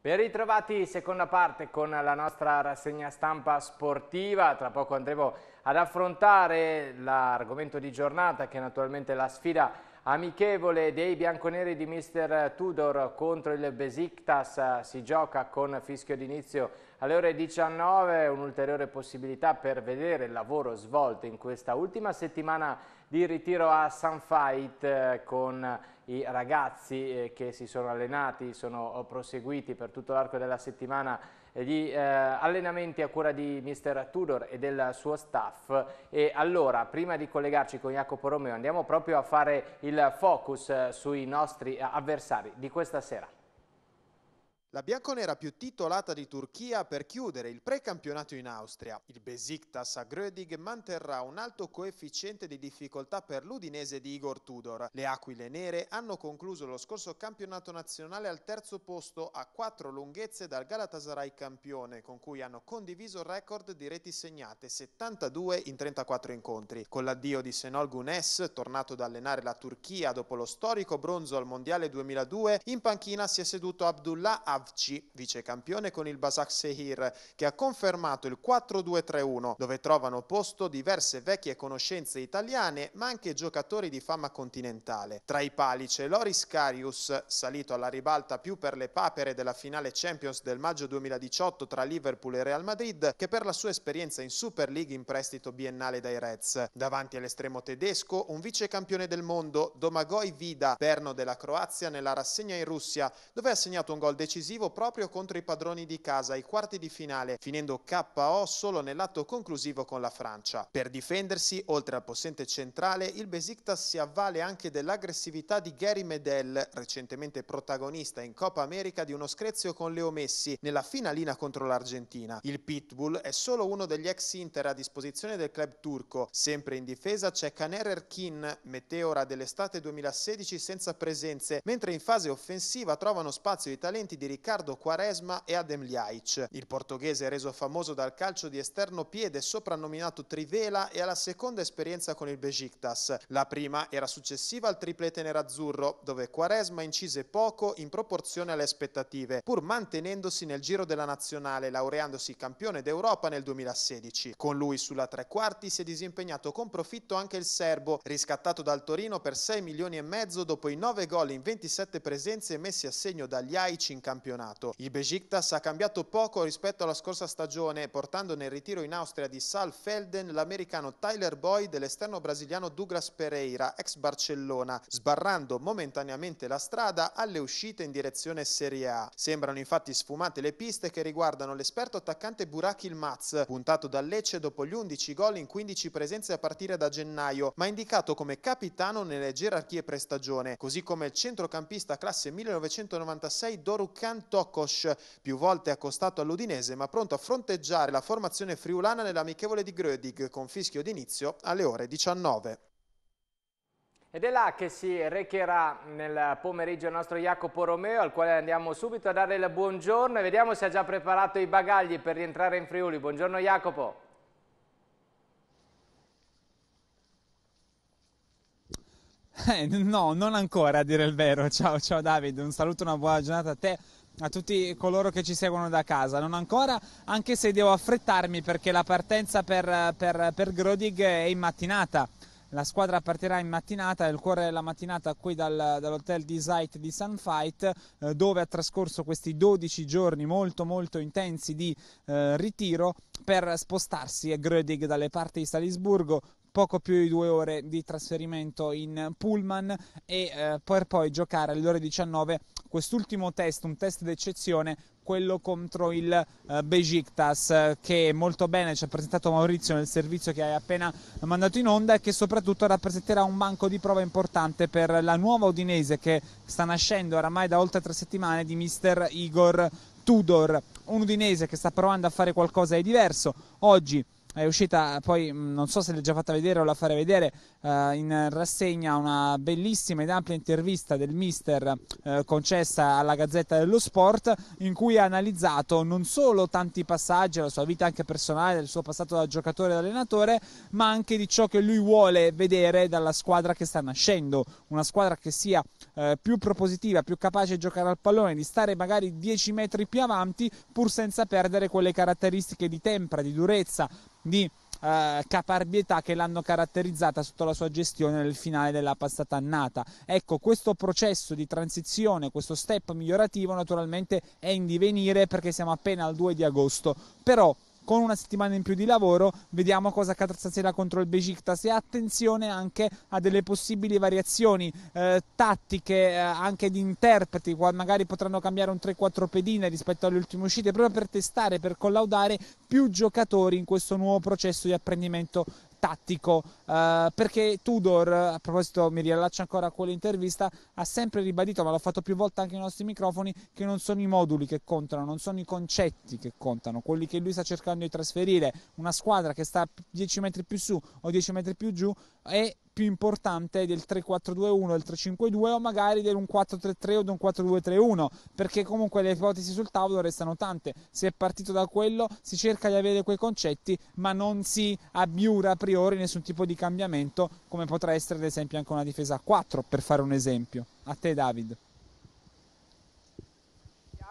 Ben ritrovati, seconda parte con la nostra rassegna stampa sportiva, tra poco andremo ad affrontare l'argomento di giornata che è naturalmente la sfida amichevole dei bianconeri di mister Tudor contro il Besiktas, si gioca con fischio d'inizio alle ore 19, un'ulteriore possibilità per vedere il lavoro svolto in questa ultima settimana di ritiro a Sunfight eh, con i ragazzi eh, che si sono allenati, sono eh, proseguiti per tutto l'arco della settimana gli eh, allenamenti a cura di mister Tudor e del suo staff e allora prima di collegarci con Jacopo Romeo andiamo proprio a fare il focus sui nostri avversari di questa sera. La bianconera più titolata di Turchia per chiudere il precampionato in Austria. Il Besiktas a Grödig manterrà un alto coefficiente di difficoltà per l'udinese di Igor Tudor. Le aquile nere hanno concluso lo scorso campionato nazionale al terzo posto a quattro lunghezze dal Galatasaray campione, con cui hanno condiviso il record di reti segnate 72 in 34 incontri. Con l'addio di Senol Gunes, tornato ad allenare la Turchia dopo lo storico bronzo al Mondiale 2002, in panchina si è seduto Abdullah Ab Abci, vicecampione con il Basak Sehir, che ha confermato il 4-2-3-1, dove trovano posto diverse vecchie conoscenze italiane, ma anche giocatori di fama continentale. Tra i pali c'è Loris Carius, salito alla ribalta più per le papere della finale Champions del maggio 2018 tra Liverpool e Real Madrid, che per la sua esperienza in Super League in prestito biennale dai Reds. Davanti all'estremo tedesco, un vicecampione del mondo, Domagoj Vida, perno della Croazia nella rassegna in Russia, dove ha segnato un gol decisivo decisivo proprio contro i padroni di casa ai quarti di finale, finendo KO solo nell'atto conclusivo con la Francia. Per difendersi, oltre al possente centrale, il Besiktas si avvale anche dell'aggressività di Gary Medel, recentemente protagonista in Coppa America di uno screzio con Leo Messi nella finalina contro l'Argentina. Il Pitbull è solo uno degli ex Inter a disposizione del club turco. Sempre in difesa c'è Kaner Erkin, meteora dell'estate 2016 senza presenze, mentre in fase offensiva trovano spazio i talenti di Riccardo Riccardo Quaresma e Adem Ljajic. Il portoghese reso famoso dal calcio di esterno piede soprannominato Trivela e alla seconda esperienza con il Besiktas. La prima era successiva al triplete nerazzurro, dove Quaresma incise poco in proporzione alle aspettative, pur mantenendosi nel giro della nazionale, laureandosi campione d'Europa nel 2016. Con lui sulla tre quarti si è disimpegnato con profitto anche il serbo, riscattato dal Torino per 6 milioni e mezzo dopo i 9 gol in 27 presenze messi a segno dagli Aici in campionato campionato. Il Besiktas ha cambiato poco rispetto alla scorsa stagione, portando nel ritiro in Austria di Salfelden l'americano Tyler Boyd e l'esterno brasiliano Douglas Pereira, ex Barcellona, sbarrando momentaneamente la strada alle uscite in direzione Serie A. Sembrano infatti sfumate le piste che riguardano l'esperto attaccante Burak Ilmaz, puntato da Lecce dopo gli 11 gol in 15 presenze a partire da gennaio, ma indicato come capitano nelle gerarchie prestagione, così come il centrocampista classe 1996 Dorukhan Dejan Tokos, più volte accostato all'Udinese, ma pronto a fronteggiare la formazione friulana nell'amichevole di Grödig, con fischio d'inizio alle ore 19. Ed è là che si recherà nel pomeriggio il nostro Jacopo Romeo, al quale andiamo subito a dare il buongiorno e vediamo se ha già preparato i bagagli per rientrare in Friuli. Buongiorno Jacopo. Eh, no, non ancora a dire il vero. Ciao, ciao Davide, un saluto, una buona giornata a te a tutti coloro che ci seguono da casa. Non ancora, anche se devo affrettarmi perché la partenza per, per, per Grodig è in mattinata. La squadra partirà in mattinata, il cuore della mattinata qui dal, dall'hotel di Zait di Sunfight, eh, dove ha trascorso questi 12 giorni molto molto intensi di eh, ritiro per spostarsi a Grödig dalle parti di Salisburgo, poco più di due ore di trasferimento in Pullman e eh, per poi giocare alle ore 19 quest'ultimo test, un test d'eccezione, quello contro il eh, Besiktas che molto bene ci ha presentato Maurizio nel servizio che hai appena mandato in onda e che soprattutto rappresenterà un banco di prova importante per la nuova Udinese che sta nascendo oramai da oltre tre settimane di mister Igor Tudor, un udinese che sta provando a fare qualcosa di diverso. Oggi è uscita poi mm, non so se l'ho già fatta vedere o la farei vedere eh, in rassegna una bellissima ed ampia intervista del mister eh, concessa alla Gazzetta dello Sport in cui ha analizzato non solo tanti passaggi della sua vita anche personale, del suo passato da giocatore e da allenatore, ma anche di ciò che lui vuole vedere dalla squadra che sta nascendo, una squadra che sia eh, più propositiva, più capace di giocare al pallone, di stare magari 10 metri più avanti pur senza perdere quelle caratteristiche di tempra, di durezza, di eh, caparbietà che l'hanno caratterizzata sotto la sua gestione nel finale della passata annata. Ecco, questo processo di transizione, questo step migliorativo naturalmente è in divenire perché siamo appena al 2 di agosto, però con una settimana in più di lavoro vediamo cosa accadrà stasera contro il Besiktas e attenzione anche a delle possibili variazioni eh, tattiche eh, anche di interpreti magari potranno cambiare un 3-4 pedine rispetto alle ultime uscite proprio per testare per collaudare più giocatori in questo nuovo processo di apprendimento tattico, eh, perché Tudor, a proposito mi riallaccio ancora a quell'intervista, ha sempre ribadito, ma l'ho fatto più volte anche ai nostri microfoni, che non sono i moduli che contano, non sono i concetti che contano, quelli che lui sta cercando di trasferire, una squadra che sta 10 metri più su o 10 metri più giù è più importante del 3-4-2-1, del 3-5-2 o magari del 4-3-3 o del 4-2-3-1, perché comunque le ipotesi sul tavolo restano tante. Si è partito da quello, si cerca di avere quei concetti, ma non si abbiura a priori nessun tipo di cambiamento, come potrà essere ad esempio anche una difesa a 4, per fare un esempio. A te David.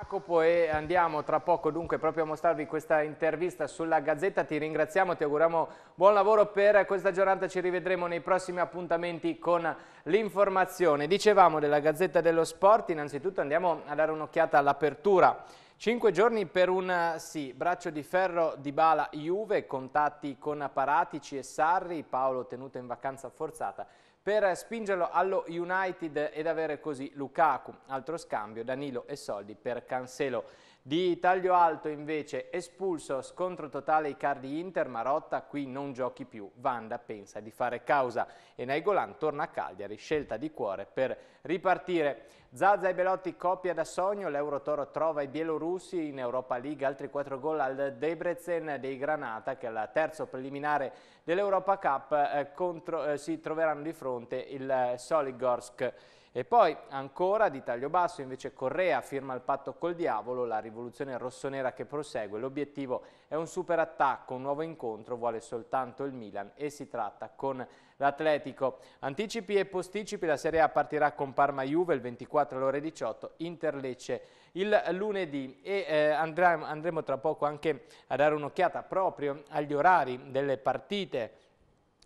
Jacopo e andiamo tra poco dunque proprio a mostrarvi questa intervista sulla Gazzetta. Ti ringraziamo, ti auguriamo buon lavoro per questa giornata, ci rivedremo nei prossimi appuntamenti con l'informazione. Dicevamo della Gazzetta dello Sport, innanzitutto andiamo a dare un'occhiata all'apertura. Cinque giorni per un sì, braccio di ferro di Bala Juve, contatti con Paratici e Sarri, Paolo tenuto in vacanza forzata per spingerlo allo United ed avere così Lukaku. Altro scambio, Danilo e Soldi per Cancelo. Di taglio alto invece espulso, scontro totale Icardi-Inter, Marotta qui non giochi più, Vanda pensa di fare causa e Naigolan torna a Cagliari, scelta di cuore per ripartire. Zazza e Belotti coppia da sogno, l'Eurotoro trova i bielorussi in Europa League, altri 4 gol al Debrecen dei Granata che alla terza preliminare dell'Europa Cup eh, contro, eh, si troveranno di fronte il eh, Soligorsk. E poi ancora di taglio basso invece Correa firma il patto col diavolo, la rivoluzione rossonera che prosegue, l'obiettivo è un super attacco, un nuovo incontro, vuole soltanto il Milan e si tratta con l'Atletico. Anticipi e posticipi, la Serie A partirà con Parma-Juve il 24 alle ore 18, Interlecce il lunedì e eh, andremo, andremo tra poco anche a dare un'occhiata proprio agli orari delle partite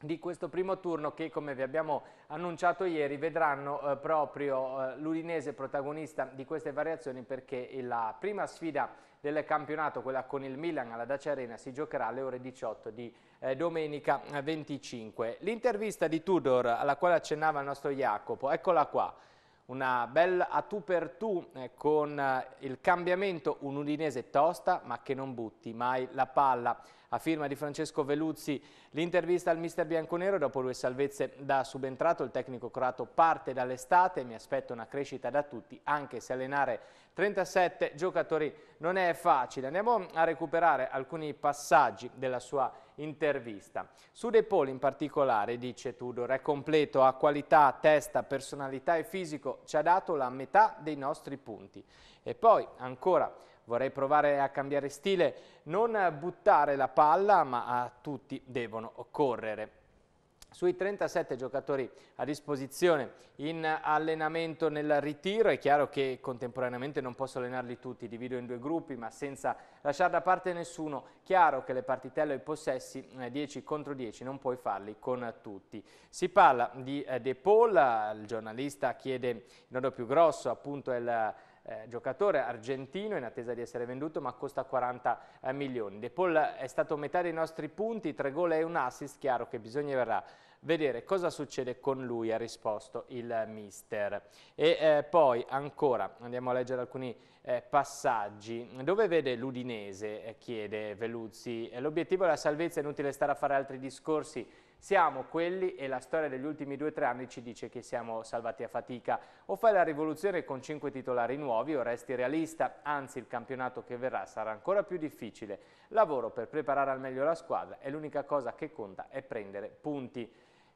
di questo primo turno che come vi abbiamo annunciato ieri vedranno eh, proprio eh, l'Udinese protagonista di queste variazioni perché la prima sfida del campionato, quella con il Milan alla Dacia Arena, si giocherà alle ore 18 di eh, domenica 25. Eh, L'intervista di Tudor alla quale accennava il nostro Jacopo, eccola qua una bella a tu per tu eh, con eh, il cambiamento, un udinese tosta ma che non butti mai la palla a firma di Francesco Veluzzi. L'intervista al mister bianconero dopo due salvezze da subentrato, il tecnico croato parte dall'estate, mi aspetto una crescita da tutti, anche se allenare 37 giocatori non è facile. Andiamo a recuperare alcuni passaggi della sua intervista. Su De Poli in particolare, dice Tudor, è completo, ha qualità, testa, personalità e fisico, ci ha dato la metà dei nostri punti. E poi ancora vorrei provare a cambiare stile, non buttare la palla ma tutti devono correre. Sui 37 giocatori a disposizione in allenamento nel ritiro, è chiaro che contemporaneamente non posso allenarli tutti, divido in due gruppi ma senza lasciare da parte nessuno, chiaro che le partitelle e i possessi 10 eh, contro 10 non puoi farli con tutti. Si parla di eh, De Paul, il giornalista chiede in modo più grosso appunto è il eh, giocatore argentino in attesa di essere venduto ma costa 40 eh, milioni. De Paul è stato metà dei nostri punti, tre gol e un assist, chiaro che bisognerà vedere cosa succede con lui, ha risposto il mister. E eh, poi ancora andiamo a leggere alcuni eh, passaggi. Dove vede l'Udinese? Eh, chiede Veluzzi. Eh, l'obiettivo è la salvezza, è inutile stare a fare altri discorsi siamo quelli e la storia degli ultimi 2-3 anni ci dice che siamo salvati a fatica. O fai la rivoluzione con 5 titolari nuovi o resti realista, anzi il campionato che verrà sarà ancora più difficile. Lavoro per preparare al meglio la squadra e l'unica cosa che conta è prendere punti.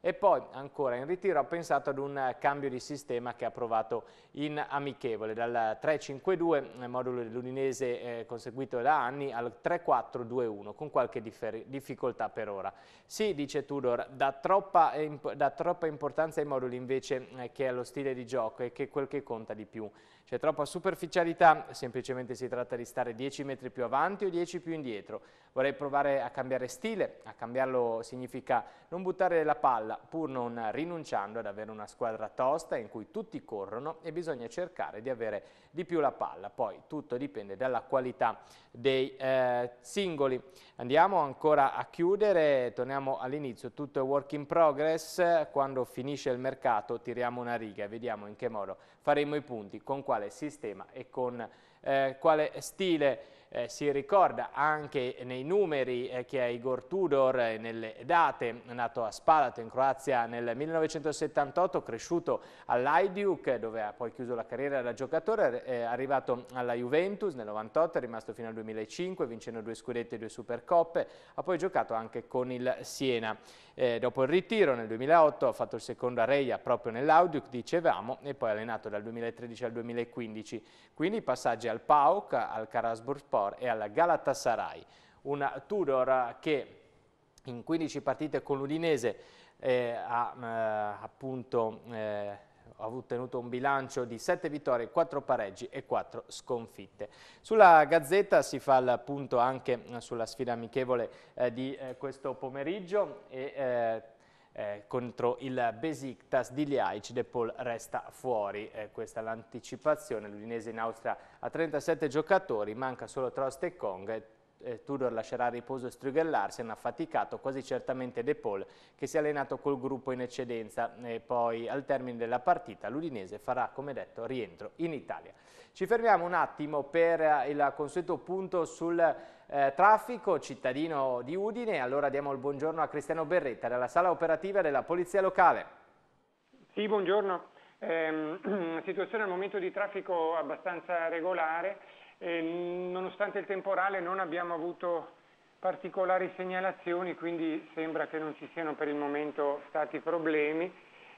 E poi ancora in ritiro ha pensato ad un eh, cambio di sistema che ha provato in amichevole, dal 3-5-2, eh, modulo dell'Udinese eh, conseguito da anni, al 3-4-2-1, con qualche difficoltà per ora. Sì, dice Tudor, dà troppa, imp troppa importanza ai moduli invece eh, che allo stile di gioco e che è quel che conta di più. C'è troppa superficialità, semplicemente si tratta di stare 10 metri più avanti o 10 più indietro. Vorrei provare a cambiare stile, a cambiarlo significa non buttare la palla, pur non rinunciando ad avere una squadra tosta in cui tutti corrono e bisogna cercare di avere di più la palla. Poi tutto dipende dalla qualità dei eh, singoli. Andiamo ancora a chiudere, torniamo all'inizio, tutto è work in progress, quando finisce il mercato tiriamo una riga e vediamo in che modo faremo i punti, con quale sistema e con eh, quale stile eh, si ricorda anche nei numeri eh, che è Igor Tudor e eh, nelle date, nato a Spalato in Croazia nel 1978, cresciuto all'Aiduc dove ha poi chiuso la carriera da giocatore, è arrivato alla Juventus nel 98, è rimasto fino al 2005 vincendo due scudetti e due supercoppe, ha poi giocato anche con il Siena. Eh, dopo il ritiro nel 2008 ha fatto il secondo a Reia proprio nell'Audiuc, dicevamo, e poi allenato dal 2013 al 2015. Quindi passaggi al PAOC, al Carasburg Trabzonspor e al Galatasaray. Una Tudor che in 15 partite con l'Udinese eh, ha eh, appunto eh, ottenuto un bilancio di 7 vittorie, 4 pareggi e 4 sconfitte. Sulla Gazzetta si fa il punto anche sulla sfida amichevole eh, di eh, questo pomeriggio e eh, eh, contro il Besiktas di Liaic, De Paul resta fuori, eh, questa è l'anticipazione, l'Udinese in Austria ha 37 giocatori, manca solo Trost e Kong, eh, Tudor lascerà a riposo Strugellarsen, affaticato quasi certamente De Paul che si è allenato col gruppo in eccedenza e poi al termine della partita l'Udinese farà come detto rientro in Italia. Ci fermiamo un attimo per eh, il consueto punto sul eh, traffico cittadino di Udine, allora diamo il buongiorno a Cristiano Berretta dalla sala operativa della Polizia Locale. Sì, buongiorno. Eh, situazione al momento di traffico abbastanza regolare nonostante il temporale non abbiamo avuto particolari segnalazioni, quindi sembra che non ci siano per il momento stati problemi.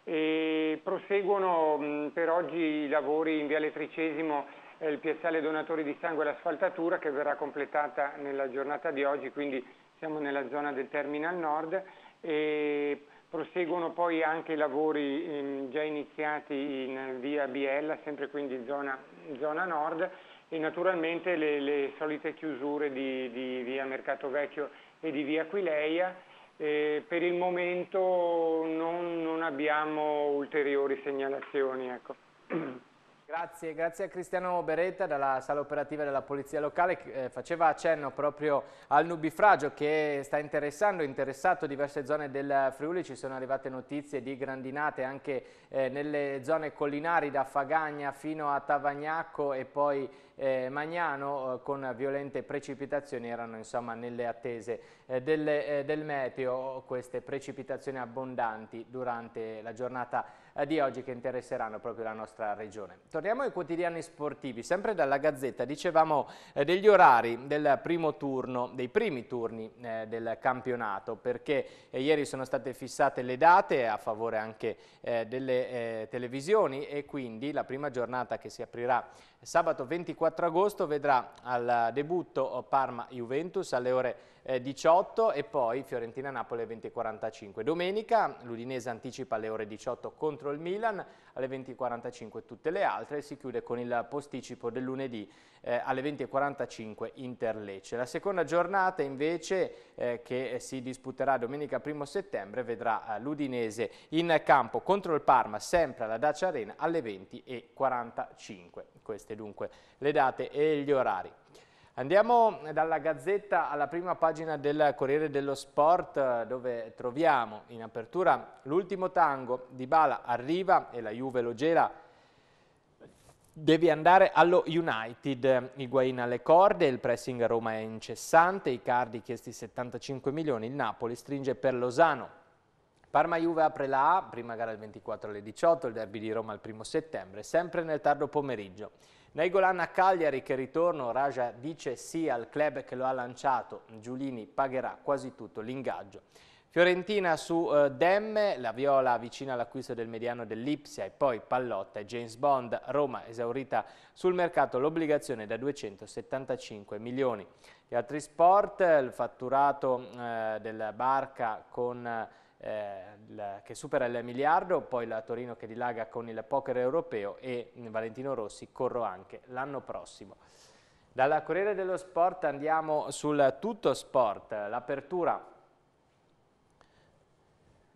E proseguono per oggi i lavori in via Elettricesimo il piazzale donatori di sangue e l'asfaltatura che verrà completata nella giornata di oggi, quindi siamo nella zona del terminal nord e proseguono poi anche i lavori già iniziati in via Biella, sempre quindi zona, zona nord e naturalmente le, le solite chiusure di, di, via Mercato Vecchio e di via Aquileia. Eh, per il momento non, non abbiamo ulteriori segnalazioni. Ecco. Grazie, grazie a Cristiano Beretta dalla sala operativa della Polizia Locale che eh, faceva accenno proprio al nubifragio che sta interessando, interessato diverse zone del Friuli, ci sono arrivate notizie di grandinate anche eh, nelle zone collinari da Fagagna fino a Tavagnacco e poi eh, Magnano eh, con violente precipitazioni, erano insomma nelle attese eh, delle, del meteo queste precipitazioni abbondanti durante la giornata eh, di oggi che interesseranno proprio la nostra regione. Torniamo ai quotidiani sportivi, sempre dalla Gazzetta dicevamo eh, degli orari del primo turno, dei primi turni eh, del campionato perché ieri sono state fissate le date a favore anche delle televisioni e quindi la prima giornata che si aprirà Sabato 24 agosto vedrà al debutto eh, Parma-Juventus alle ore 18 eh, e poi Fiorentina-Napoli alle 20.45. Domenica l'Udinese anticipa alle ore 18 contro il Milan, alle 20.45 tutte le altre e si chiude con il posticipo del lunedì eh, alle 20.45 Interlecce. La seconda giornata invece eh, che si disputerà domenica 1 settembre vedrà eh, l'Udinese in campo contro il Parma sempre alla Dacia Arena alle 20.45. Queste dunque le date e gli orari. Andiamo dalla Gazzetta alla prima pagina del Corriere dello Sport dove troviamo in apertura l'ultimo tango di Bala arriva e la Juve lo gela Devi andare allo United, eh, Higuain alle corde, il pressing a Roma è incessante, Icardi chiesti 75 milioni, il Napoli stringe per Lozano. Parma-Juve apre la A, prima gara al 24 alle 18, il derby di Roma il 1 settembre, sempre nel tardo pomeriggio. Naigolan a Cagliari che ritorno, Raja dice sì al club che lo ha lanciato, Giulini pagherà quasi tutto l'ingaggio. Fiorentina su eh, Demme, la Viola vicina all'acquisto del mediano dell'Ipsia e poi Pallotta e James Bond, Roma esaurita sul mercato l'obbligazione da 275 milioni. Gli altri sport, il fatturato eh, della barca con... Eh, il, che supera il miliardo, poi la Torino che dilaga con il poker europeo e Valentino Rossi corro anche l'anno prossimo. Dalla Corriere dello Sport andiamo sul Tutto Sport, l'apertura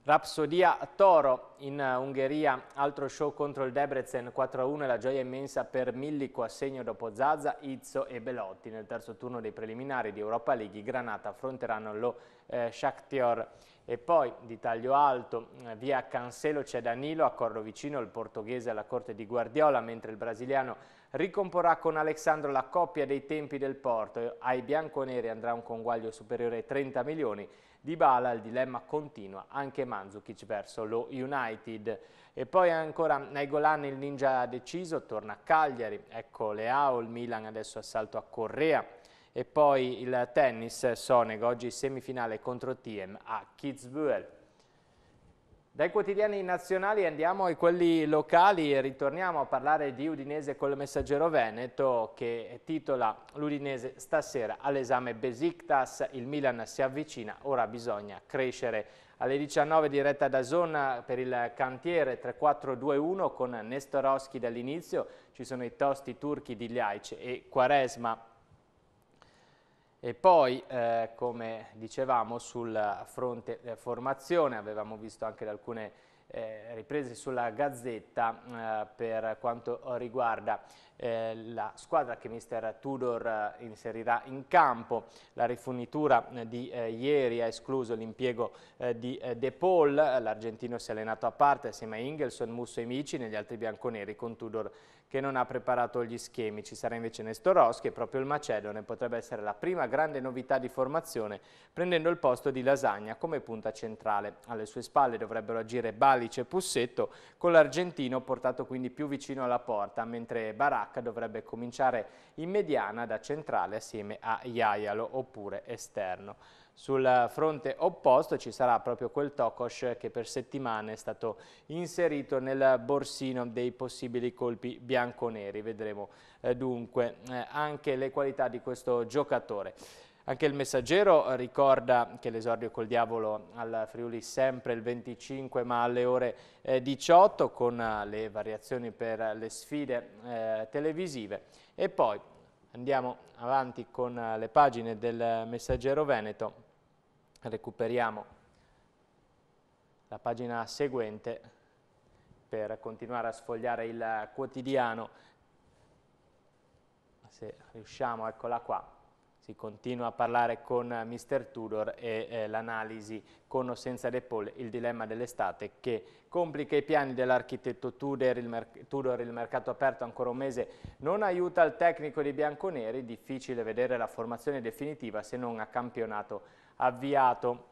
Rapsodia Toro in eh, Ungheria, altro show contro il Debrecen 4-1 e la gioia immensa per Millico a segno dopo Zaza, Izzo e Belotti. Nel terzo turno dei preliminari di Europa League i Granata affronteranno lo eh, Shakhtar. E poi di taglio alto eh, via Cancelo c'è Danilo, accordo vicino il portoghese alla corte di Guardiola mentre il brasiliano Ricomporrà con Alessandro la coppia dei tempi del Porto. Ai bianconeri andrà un conguaglio superiore ai 30 milioni. Di Bala il dilemma continua, anche Manzukic verso lo United. E poi ancora Naigolan il ninja deciso, torna a Cagliari. Ecco Leao, il Milan adesso assalto a Correa. E poi il tennis, Soneg, oggi semifinale contro Tiem a Kitzbühel. Dai quotidiani nazionali andiamo ai quelli locali e ritorniamo a parlare di Udinese col messaggero Veneto che titola l'Udinese stasera all'esame Besiktas, il Milan si avvicina, ora bisogna crescere. Alle 19 diretta da zona per il cantiere 3-4-2-1 con Nestorowski dall'inizio, ci sono i tosti turchi di Liaic e Quaresma e poi, eh, come dicevamo, sul fronte eh, formazione, avevamo visto anche alcune eh, riprese sulla Gazzetta eh, per quanto riguarda eh, la squadra che mister Tudor eh, inserirà in campo. La rifunitura di ieri ha escluso l'impiego di De Paul, l'argentino si è allenato a parte assieme a Ingelson, Musso e Mici, negli altri bianconeri con Tudor che non ha preparato gli schemi. Ci sarà invece Nestor Ros, e proprio il Macedone potrebbe essere la prima grande novità di formazione, prendendo il posto di Lasagna come punta centrale. Alle sue spalle dovrebbero agire Balic e Pussetto, con l'argentino portato quindi più vicino alla porta, mentre Baracca dovrebbe cominciare in mediana da centrale assieme a Iaialo oppure esterno. Sul fronte opposto ci sarà proprio quel Tokos che per settimane è stato inserito nel borsino dei possibili colpi bianconeri. Vedremo eh, dunque eh, anche le qualità di questo giocatore. Anche il messaggero ricorda che l'esordio col diavolo al Friuli sempre il 25 ma alle ore 18 eh, con eh, le variazioni per le sfide eh, televisive e poi Andiamo avanti con eh, le pagine del Messaggero Veneto, recuperiamo la pagina seguente per continuare a sfogliare il eh, quotidiano, se riusciamo, eccola qua si continua a parlare con eh, Mister Tudor e eh, l'analisi con o senza De Paul, il dilemma dell'estate che complica i piani dell'architetto Tudor, il mercato aperto ancora un mese non aiuta il tecnico di Bianconeri, difficile vedere la formazione definitiva se non a campionato avviato.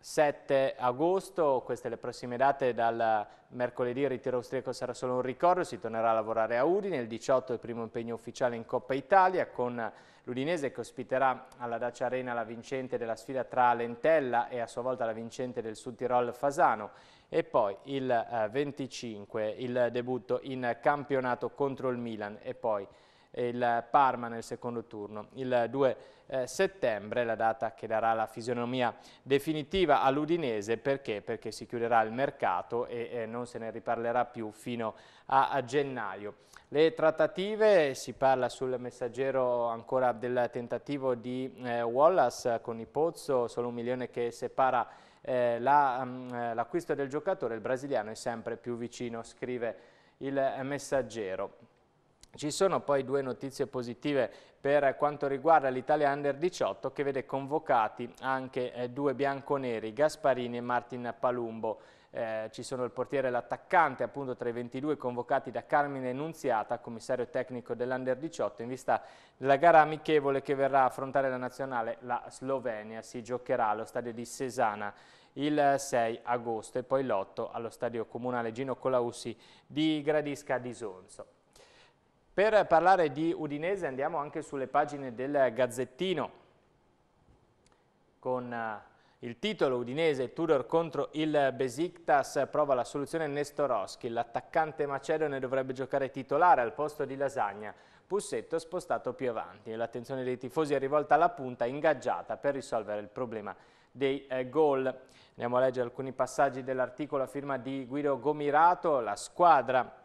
7 agosto, queste le prossime date, dal mercoledì il ritiro austriaco sarà solo un ricordo, si tornerà a lavorare a Udine, il 18 il primo impegno ufficiale in Coppa Italia con l'Udinese che ospiterà alla Dacia Arena la vincente della sfida tra Lentella e a sua volta la vincente del Sud Tirol Fasano e poi il 25 eh, il debutto in campionato contro il Milan e poi il Parma nel secondo turno. Il 2 eh, settembre la data che darà la fisionomia definitiva all'Udinese perché? perché? si chiuderà il mercato e non se ne riparlerà più fino a, gennaio. Le trattative, si parla sul messaggero ancora del tentativo di eh, Wallace con Ipozzo, solo un milione che separa eh, mm, eh l'acquisto la, um, del giocatore, il brasiliano è sempre più vicino, scrive il messaggero. Ci sono poi due notizie positive per quanto riguarda l'Italia Under 18 che vede convocati anche eh, due bianconeri, Gasparini e Martin Palumbo. Eh, ci sono il portiere e l'attaccante appunto tra i 22 convocati da Carmine Enunziata, commissario tecnico dell'Under 18, in vista della gara amichevole che verrà a affrontare la nazionale, la Slovenia. Si giocherà allo stadio di Sesana il 6 agosto e poi l'8 allo stadio comunale Gino Colaussi di Gradisca di Sonzo. Per parlare di Udinese andiamo anche sulle pagine del Gazzettino con eh, il titolo Udinese Tudor contro il Besiktas prova la soluzione Nestorowski, l'attaccante macedone dovrebbe giocare titolare al posto di Lasagna, Pussetto spostato più avanti. L'attenzione dei tifosi è rivolta alla punta ingaggiata per risolvere il problema dei eh, gol. Andiamo a leggere alcuni passaggi dell'articolo a firma di Guido Gomirato, la squadra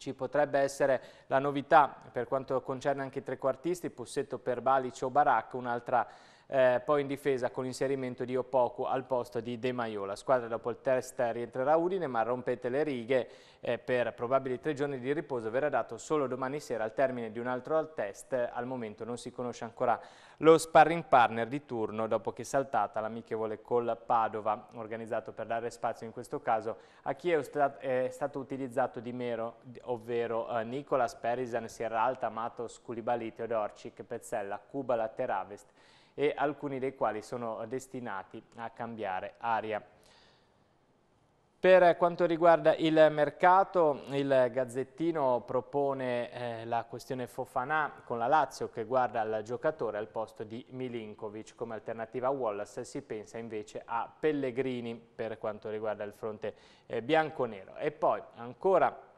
ci potrebbe essere la novità per quanto concerne anche i trequartisti, Pussetto per Balic o Baracca, un'altra eh, poi in difesa con l'inserimento di Opoku al posto di De Maio. La squadra dopo il test rientrerà a Udine ma rompete le righe eh, per probabili tre giorni di riposo verrà dato solo domani sera al termine di un altro test. Al momento non si conosce ancora lo sparring partner di turno dopo che è saltata l'amichevole col Padova organizzato per dare spazio in questo caso a chi è, stat è stato utilizzato di mero, ovvero eh, Nicolas Perisan, Sierra Alta, Matos, Koulibaly, Teodorcic, Pezzella, Kubala, Teravest e alcuni dei quali sono destinati a cambiare aria. Per quanto riguarda il mercato, il Gazzettino propone eh, la questione Fofanà con la Lazio che guarda al giocatore al posto di Milinkovic. Come alternativa a Wallace si pensa invece a Pellegrini per quanto riguarda il fronte eh, bianco-nero. E poi ancora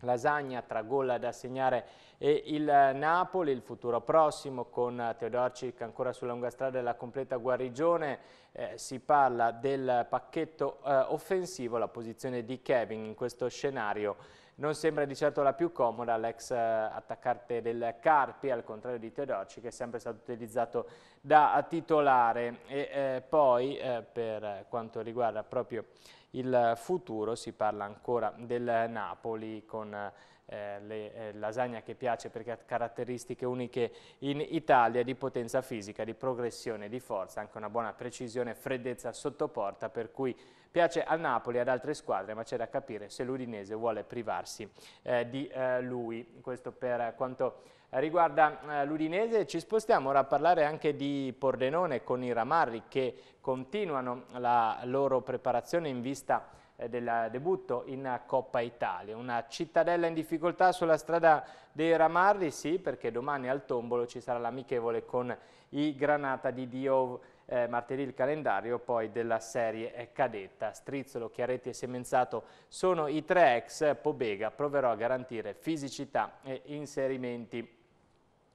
Lasagna tra gol da segnare e il Napoli, il futuro prossimo con Teodorcic ancora sulla lunga strada della completa guarigione, eh, si parla del pacchetto eh, offensivo, la posizione di Kevin in questo scenario non sembra di certo la più comoda l'ex eh, attaccante del Carpi, al contrario di Teodorci, che è sempre stato utilizzato da titolare. E eh, poi, eh, per quanto riguarda proprio il futuro, si parla ancora del Napoli con eh, le, eh, lasagna che piace perché ha caratteristiche uniche in Italia di potenza fisica, di progressione, di forza, anche una buona precisione, freddezza sottoporta per cui piace al Napoli e ad altre squadre ma c'è da capire se l'Udinese vuole privarsi eh, di eh, lui. Questo per quanto riguarda eh, l'Udinese. Ci spostiamo ora a parlare anche di Pordenone con i Ramarri che continuano la loro preparazione in vista eh, del debutto in Coppa Italia. Una cittadella in difficoltà sulla strada dei Ramarri, sì, perché domani al Tombolo ci sarà l'amichevole con i Granata di Dio Eh, martedì il calendario poi della serie cadetta. Strizzolo, Chiaretti e Semenzato sono i tre ex, Pobega proverò a garantire fisicità e inserimenti.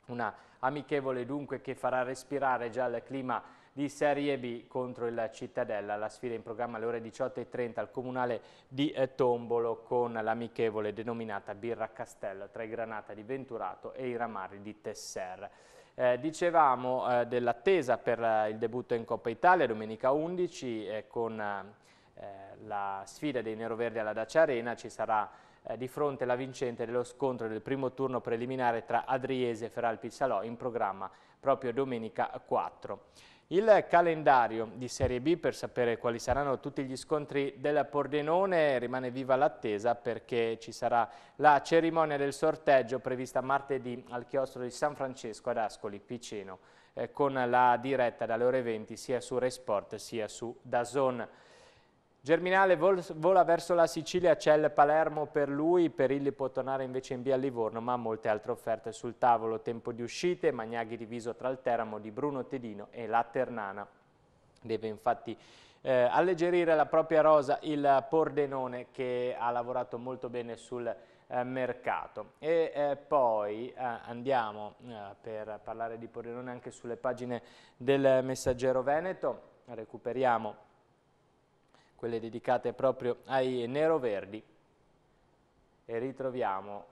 Una amichevole dunque che farà respirare già il clima di Serie B contro il Cittadella. La sfida in programma alle ore 18.30 al comunale di eh, Tombolo con l'amichevole denominata Birra Castello tra i Granata di Venturato e i Ramari di Tesser. Eh, dicevamo eh, dell'attesa per eh, il debutto in Coppa Italia domenica 11 eh, con eh, la sfida dei neroverdi alla Dacia Arena ci sarà eh, di fronte alla vincente dello scontro del primo turno preliminare tra Adriese e Feralpi Salò in programma proprio domenica 4. Il calendario di Serie B per sapere quali saranno tutti gli scontri della Pordenone rimane viva l'attesa perché ci sarà la cerimonia del sorteggio prevista martedì al chiostro di San Francesco ad Ascoli Piceno eh, con la diretta dalle ore 20 sia su Resport sia su Dazon. Germinale vola verso la Sicilia, c'è il Palermo per lui, Perilli può tornare invece in via Livorno, ma molte altre offerte sul tavolo. Tempo di uscite, Magnaghi diviso tra il Teramo di Bruno Tedino e la Ternana. Deve infatti eh, alleggerire la propria rosa il Pordenone che ha lavorato molto bene sul eh, mercato. E eh, poi eh, andiamo eh, per parlare di Pordenone anche sulle pagine del Messaggero Veneto, recuperiamo quelle dedicate proprio ai neroverdi e ritroviamo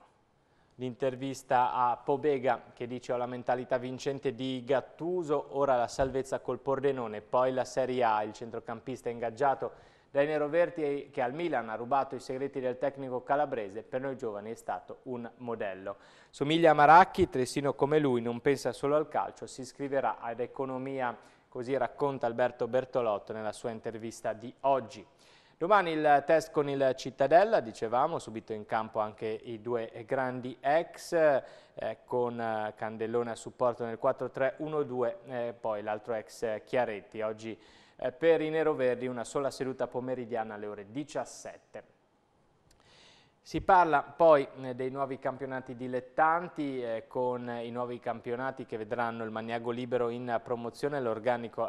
l'intervista a Pobega che dice ho la mentalità vincente di Gattuso, ora la salvezza col Pordenone, poi la Serie A, il centrocampista ingaggiato dai neroverdi che al Milan ha rubato i segreti del tecnico calabrese, per noi giovani è stato un modello. Somiglia a Maracchi, Tresino come lui non pensa solo al calcio, si iscriverà ad economia così racconta Alberto Bertolotto nella sua intervista di oggi. Domani il test con il Cittadella, dicevamo, subito in campo anche i due grandi ex, eh, con eh, Candellone a supporto nel 4-3-1-2, eh, poi l'altro ex eh, Chiaretti. Oggi eh, per i neroverdi una sola seduta pomeridiana alle ore 17. Si parla poi eh, dei nuovi campionati dilettanti eh, con i nuovi campionati che vedranno il Maniago Libero in promozione, l'organico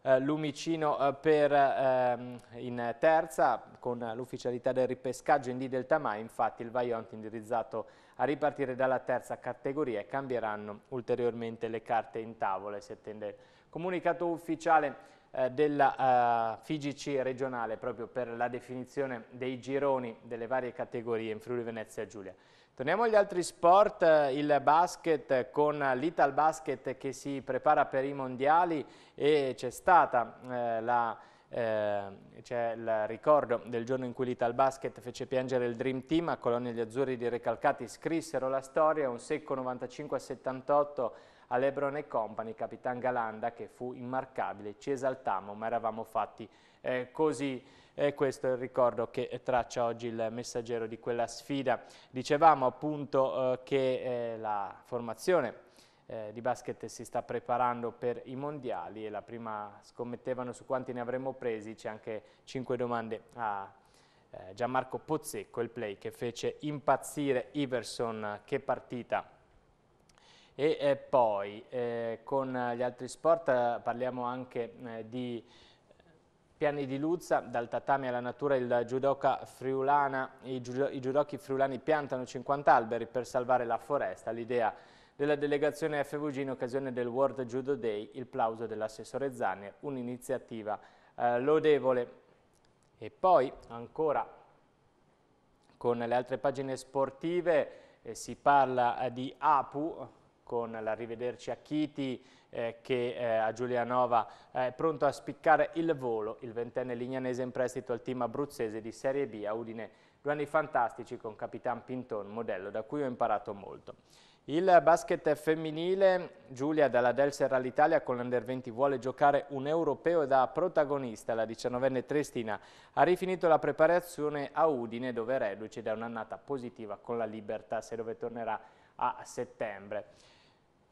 eh, Lumicino eh, per, ehm, in terza con l'ufficialità del ripescaggio in D del Tamai, infatti il Vaillant indirizzato a ripartire dalla terza categoria e cambieranno ulteriormente le carte in tavola si attende comunicato ufficiale eh, della eh, FIGC regionale proprio per la definizione dei gironi delle varie categorie in Friuli Venezia Giulia. Torniamo agli altri sport, eh, il basket con l'Ital Basket che si prepara per i mondiali e c'è stata eh, la eh, c'è il ricordo del giorno in cui l'Ital Basket fece piangere il Dream Team, a Colonia degli Azzurri di Recalcati scrissero la storia, un secco 95 78 a Lebron e Company, Capitan Galanda che fu immarcabile, ci esaltammo ma eravamo fatti eh, così. E questo è il ricordo che traccia oggi il messaggero di quella sfida. Dicevamo appunto eh, che eh, la formazione eh, di basket si sta preparando per i mondiali e la prima scommettevano su quanti ne avremmo presi, c'è anche 5 domande a eh, Gianmarco Pozzecco, il play che fece impazzire Iverson, che partita e eh, poi eh, con gli altri sport eh, parliamo anche eh, di eh, piani di Luzza, dal tatami alla natura il judoka friulana, i, giudo, i judochi friulani piantano 50 alberi per salvare la foresta, l'idea della delegazione FVG in occasione del World Judo Day, il plauso dell'assessore Zanni, un'iniziativa eh, lodevole. E poi ancora con le altre pagine sportive eh, si parla di APU, con l'arrivederci a Chiti eh, che eh, a Giulianova eh, è pronto a spiccare il volo, il ventenne lignanese in prestito al team abruzzese di Serie B a Udine. Due anni fantastici con Capitan Pinton, modello da cui ho imparato molto. Il basket femminile, Giulia dalla Del Serra all'Italia con l'Under 20 vuole giocare un europeo da protagonista, la 19enne Trestina ha rifinito la preparazione a Udine dove è reduce da un'annata positiva con la Libertas e dove tornerà a settembre.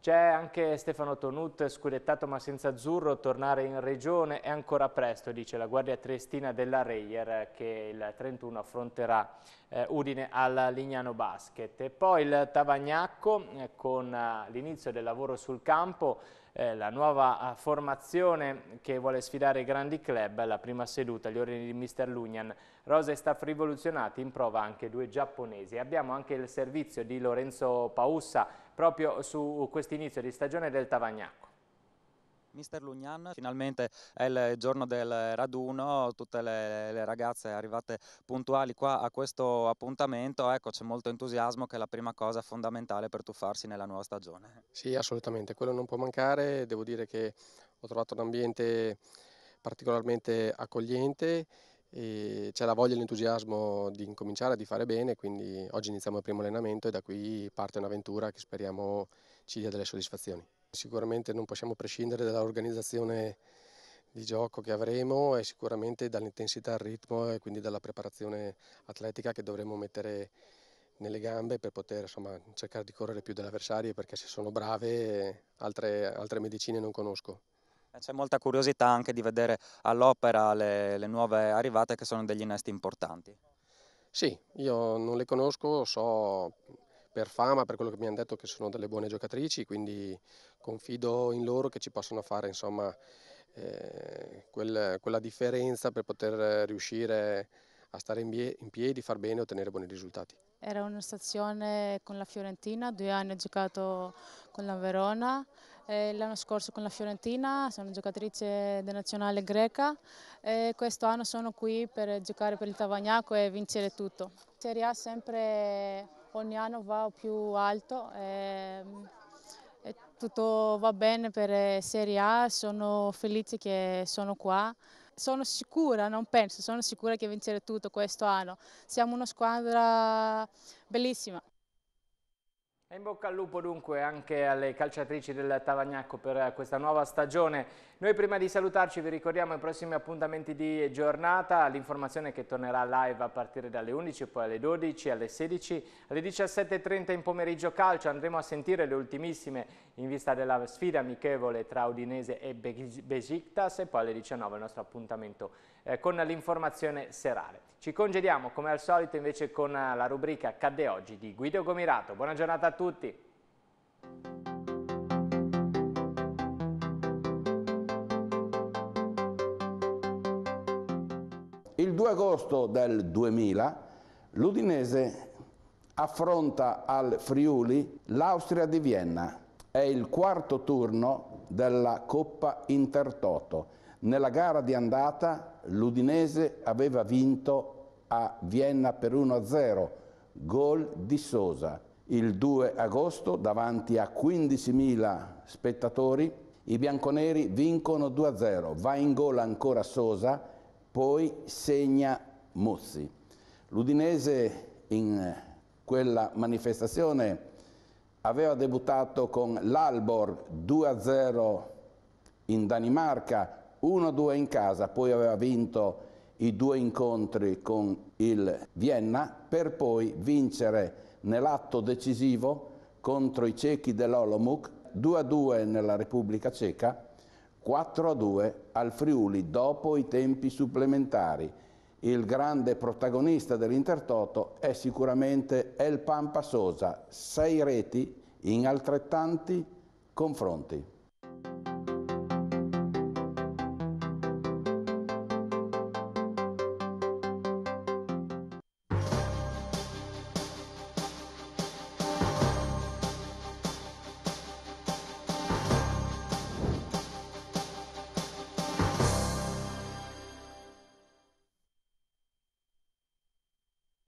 C'è anche Stefano Tonut, scudettato ma senza azzurro, tornare in regione è ancora presto, dice la guardia triestina della Reyer che il 31 affronterà eh, Udine al Lignano Basket. E poi il Tavagnacco eh, con eh, l'inizio del lavoro sul campo, eh, la nuova eh, formazione che vuole sfidare i grandi club, la prima seduta, agli ordini di Mr. Lugnan. Rosa e staff rivoluzionati, in prova anche due giapponesi. Abbiamo anche il servizio di Lorenzo Paussa proprio su questo inizio di stagione del Tavagnacco. Mister Lugnan, finalmente è il giorno del raduno, tutte le, le ragazze arrivate puntuali qua a questo appuntamento, ecco c'è molto entusiasmo che è la prima cosa fondamentale per tuffarsi nella nuova stagione. Sì assolutamente, quello non può mancare, devo dire che ho trovato un ambiente particolarmente accogliente c'è la voglia e l'entusiasmo di incominciare, di fare bene, quindi oggi iniziamo il primo allenamento e da qui parte un'avventura che speriamo ci dia delle soddisfazioni. Sicuramente non possiamo prescindere dall'organizzazione di gioco che avremo e sicuramente dall'intensità, al ritmo e quindi dalla preparazione atletica che dovremo mettere nelle gambe per poter insomma, cercare di correre più dell'avversario perché se sono brave altre, altre medicine non conosco. Eh, c'è molta curiosità anche di vedere all'opera le, le nuove arrivate che sono degli innesti importanti. Sì, io non le conosco, so per fama, per quello che mi hanno detto che sono delle buone giocatrici, quindi confido in loro che ci possano fare insomma, eh, quel, quella differenza per poter riuscire a stare in, bie, in piedi, far bene e ottenere buoni risultati. Era una stazione con la Fiorentina, due anni ho giocato con la Verona, eh, l'anno scorso con la Fiorentina, sono giocatrice della nazionale greca e quest'anno sono qui per giocare per il Tavagnaco e vincere tutto. Serie A sempre ogni anno va più alto. E, e tutto va bene per eh, Serie A, sono felice che sono qua sono sicura, non penso, sono sicura che vincerà tutto questo anno. Siamo una squadra bellissima in bocca al lupo dunque anche alle calciatrici del Tavagnacco per questa nuova stagione. Noi prima di salutarci vi ricordiamo i prossimi appuntamenti di giornata, l'informazione che tornerà live a partire dalle 11, poi alle 12, alle 16, alle 17.30 in pomeriggio calcio. Andremo a sentire le ultimissime in vista della sfida amichevole tra Udinese e Besiktas e poi alle 19 il nostro appuntamento eh, con l'informazione serale. Ci congediamo come al solito invece con eh, la rubrica Cadde oggi di Guido Gomirato. Buona giornata a tutti! Il 2 agosto del 2000 l'Udinese affronta al Friuli l'Austria di Vienna. È il quarto turno della Coppa Intertoto nella gara di andata l'Udinese aveva vinto a Vienna per 1-0, gol di Sosa. Il 2 agosto, davanti a 15.000 spettatori, i bianconeri vincono 2-0, va in gol ancora Sosa, poi segna Muzzi. L'Udinese in quella manifestazione aveva debuttato con l'Alborg 2-0 in Danimarca, 1-2 in casa, poi aveva vinto i due incontri con il Vienna per poi vincere nell'atto decisivo contro i cechi dell'Olomouc 2-2 nella Repubblica Ceca, 4-2 al Friuli dopo i tempi supplementari. Il grande protagonista dell'Intertoto è sicuramente El Pampa Sosa, 6 reti in altrettanti confronti.